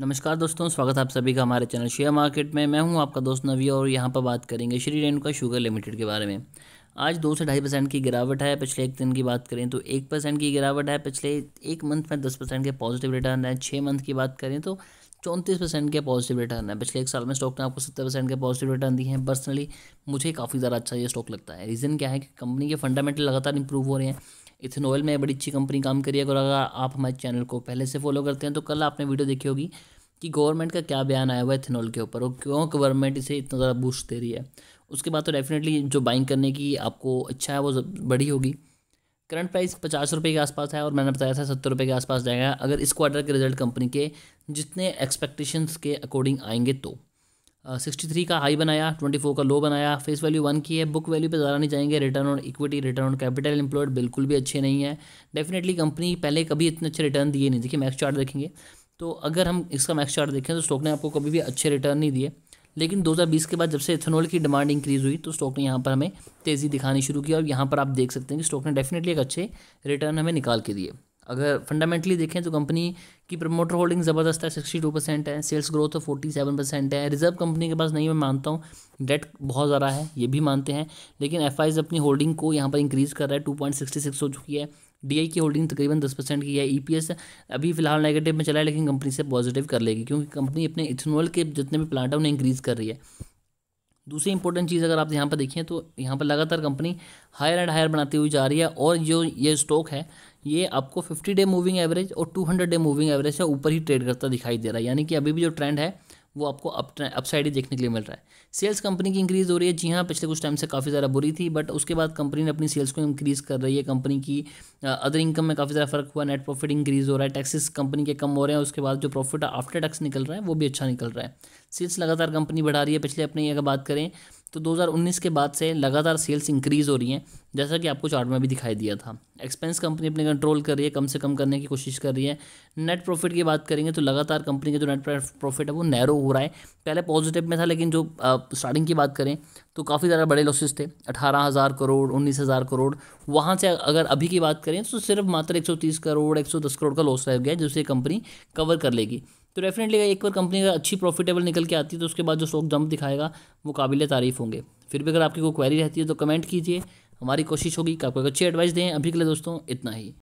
नमस्कार दोस्तों स्वागत आप सभी का हमारे चैनल शेयर मार्केट में मैं हूं आपका दोस्त नवी और यहां पर बात करेंगे श्री रेणुका शुगर लिमिटेड के बारे में आज दो से ढाई परसेंट की गिरावट है पिछले एक दिन की बात करें तो एक परसेंट की गिरावट है पिछले एक मंथ में दस परसेंट के पॉजिटिव रिटर्न है छः मंथ की बात करें तो चौंतीस परसेंट के पॉजिटिव रिटर्न है पिछले एक साल में स्टॉक ने आपको सत्तर परसेंट के पॉजिटिव रिटर्न दिए हैं पर्सनली मुझे काफ़ी ज़्यादा अच्छा ये स्टॉक लगता है रीज़न क्या है कि कंपनी के फंडामेंटल लगातार इंप्रूव हो रहे हैं इथेनॉल में बड़ी अच्छी कंपनी काम करी है अगर आप हमारे चैनल को पहले से फॉलो करते हैं तो कल आपने वीडियो देखी होगी कि गवर्नमेंट का क्या बयान आया हुआ है इथेनॉल के ऊपर और क्यों गवर्नमेंट इसे इतना ज़्यादा बूस्ट दे रही है उसके बाद तो डेफिनेटली जो बाइंग करने की आपको अच्छा है वो बड़ी होगी करंट प्राइस पचास रुपये के आसपास है और मैंने बताया था सत्तर रुपये के आसपास जाएगा अगर इस क्वार्टर के रिजल्ट कंपनी के जितने एक्सपेक्टेशंस के अकॉर्डिंग आएंगे तो सिक्सटी थ्री का हाई बनाया ट्वेंटी फोर का लो बनाया फेस वैल्यू वन की है बुक वैल्यू पे ज़्यादा नहीं जाएंगे return on equity return on capital employed बिल्कुल भी अच्छे नहीं है डेफिनेटली कंपनी पहले कभी इतने अच्छे रिटर्न दिए नहीं देखिए मैक्स चार्ट देखेंगे तो अगर हम इसका मैक्स चार्ट देखें तो स्टॉक ने आपको कभी भी अच्छे रिटर्न नहीं दिए लेकिन 2020 के बाद जब से इथेनॉल की डिमांड इंक्रीज़ हुई तो स्टॉक ने यहाँ पर हमें तेज़ी दिखानी शुरू की और यहाँ पर आप देख सकते हैं कि स्टॉक ने डेफिनेटली एक अच्छे रिटर्न हमें निकाल के दिए अगर फंडामेंटली देखें तो कंपनी की प्रमोटर होल्डिंग ज़बरदस्त है सिक्सटी टू परसेंट है sales growth forty seven percent है रिजर्व कंपनी के पास नहीं मैं मानता हूँ डेट बहुत ज़्यादा है ये भी मानते हैं लेकिन एफ अपनी होल्डिंग को यहाँ पर इंक्रीज़ कर रहा है टू पॉइंट सिक्सटी सिक्स हो चुकी है डी की होल्डिंग तकरीबन दस परसेंट की है ई e अभी फिलहाल नेगेटिव में चला है लेकिन कंपनी से पॉजिटिव कर लेगी क्योंकि कंपनी अपने इथेनॉल के जितने भी प्लांट है उन्हें इंक्रीज़ कर रही है दूसरी इंपॉर्टेंट चीज़ अगर आप यहाँ पर देखें तो यहाँ पर लगातार कंपनी हायर एंड हायर बनाती हुई जा रही है और जो ये स्टॉक है ये आपको 50 डे मूविंग एवरेज और 200 डे मूविंग एवरेज से ऊपर ही ट्रेड करता दिखाई दे रहा है यानी कि अभी भी जो ट्रेंड है वो आपको अप अपसाइड ही देखने के लिए मिल रहा है सेल्स कंपनी की इंक्रीज़ हो रही है जी हाँ पिछले कुछ टाइम से काफ़ी ज़्यादा बुरी थी बट उसके बाद कंपनी ने अपनी सेल्स को इंक्रीज़ कर रही है कंपनी की अदर इनकम में काफ़ी ज़्यादा फर्क हुआ नेट प्रॉफिट इंक्रीज़ हो रहा है टैक्सेस कंपनी के कम हो रहे हैं उसके बाद जो प्रॉफिट आफ्टर टैक्स निकल रहा है वो भी अच्छा निकल रहा है सेल्स लगातार कंपनी बढ़ा रही है पिछले अपने अगर बात करें तो 2019 के बाद से लगातार सेल्स इंक्रीज़ हो रही हैं जैसा कि आपको चार्ट में भी दिखाई दिया था एक्सपेंस कंपनी अपने कंट्रोल कर रही है कम से कम करने की कोशिश कर रही है नेट प्रॉफिट की बात करेंगे तो लगातार कंपनी का जो नेट प्रॉफिट है वो नैरो हो रहा है पहले पॉजिटिव में था लेकिन जो स्टार्टिंग की बात करें तो काफ़ी ज़्यादा बड़े लॉसेस थे अठारह हज़ार करोड़ उन्नीस हज़ार करोड़ वहाँ से अगर अभी की बात करें तो सिर्फ मात्र एक सौ तीस करोड़ एक सौ दस करोड़ का लॉस रह गया जिसे कंपनी कवर कर लेगी तो डेफिनेटली एक बार कंपनी अगर अच्छी प्रॉफिटेबल निकल के आती है तो उसके बाद जो स्टॉक जंप दिखाएगा वो काबिल तारीफ होंगे फिर भी अगर आपकी कोई क्वेरी रहती है तो कमेंट कीजिए हमारी कोशिश होगी कि आपको एक अच्छी एडवाइस दें अभी के लिए दोस्तों इतना ही